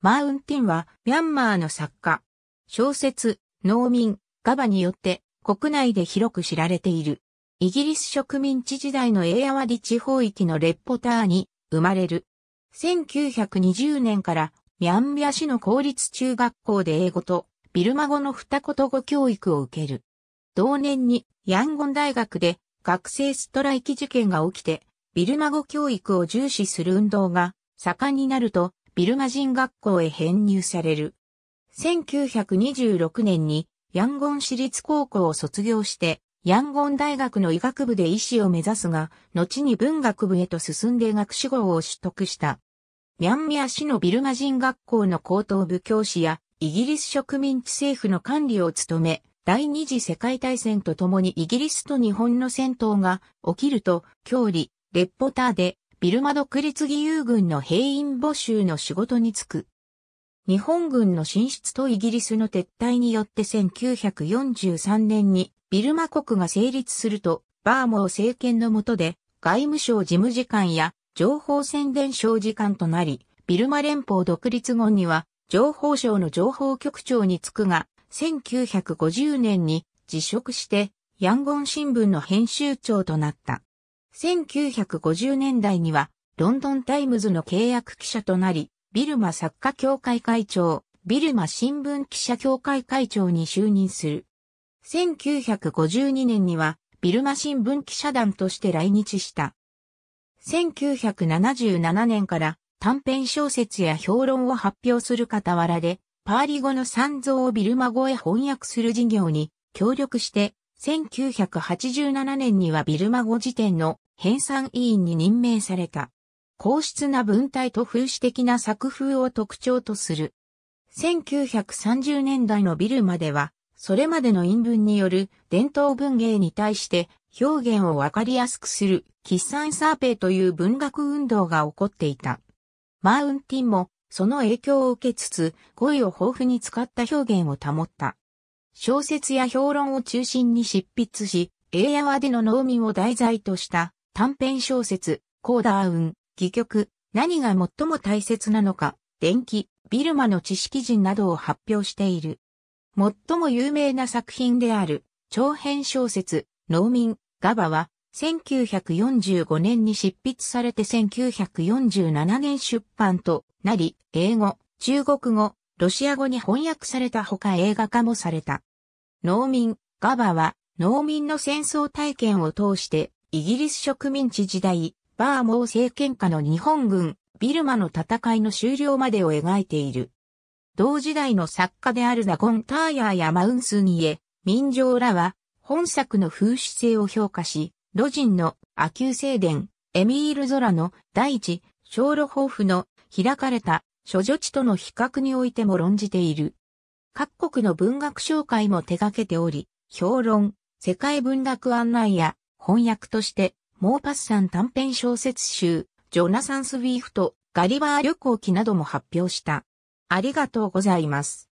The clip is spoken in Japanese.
マウンティンは、ミャンマーの作家、小説、農民、ガバによって国内で広く知られている。イギリス植民地時代のエアワディ地方域のレッポターに生まれる。1920年からミャンビア市の公立中学校で英語とビルマ語の二言語教育を受ける。同年にヤンゴン大学で学生ストライキ事件が起きて、ビルマ語教育を重視する運動が盛んになると、ビルマ人学校へ編入される。1926年にヤンゴン私立高校を卒業して、ヤンゴン大学の医学部で医師を目指すが、後に文学部へと進んで学士号を取得した。ミャンミャ市のビルマ人学校の高等部教師や、イギリス植民地政府の管理を務め、第二次世界大戦とともにイギリスと日本の戦闘が起きると、郷里、レッポターでビルマ独立義勇軍の兵員募集の仕事に就く。日本軍の進出とイギリスの撤退によって1943年にビルマ国が成立すると、バーモー政権の下で外務省事務次官や情報宣伝省次官となり、ビルマ連邦独立後には情報省の情報局長に就くが、1950年に辞職してヤンゴン新聞の編集長となった。1950年代には、ロンドンタイムズの契約記者となり、ビルマ作家協会会長、ビルマ新聞記者協会会長に就任する。1952年には、ビルマ新聞記者団として来日した。1977年から短編小説や評論を発表する傍らで、パーリ語の三蔵をビルマ語へ翻訳する事業に協力して、1987年にはビルマ語辞典の編纂委員に任命された。皇質な文体と風刺的な作風を特徴とする。1930年代のビルマでは、それまでの陰文による伝統文芸に対して表現をわかりやすくする喫産サーペイという文学運動が起こっていた。マウンティンもその影響を受けつつ語彙を豊富に使った表現を保った。小説や評論を中心に執筆し、英野和での農民を題材とした短編小説、コーダーウン、戯曲、何が最も大切なのか、電気、ビルマの知識人などを発表している。最も有名な作品である、長編小説、農民、ガバは、1945年に執筆されて1947年出版となり、英語、中国語、ロシア語に翻訳されたほか映画化もされた。農民、ガバは、農民の戦争体験を通して、イギリス植民地時代、バーモー政権下の日本軍、ビルマの戦いの終了までを描いている。同時代の作家であるダゴン・ターヤーやマウンスニエ、民情らは、本作の風刺性を評価し、ロジンのアキュー聖伝、エミール・ゾラの大地、小路豊富の開かれた諸女地との比較においても論じている。各国の文学紹介も手掛けており、評論、世界文学案内や翻訳として、モーパッサン短編小説集、ジョナサン・スウィーフト、ガリバー旅行記なども発表した。ありがとうございます。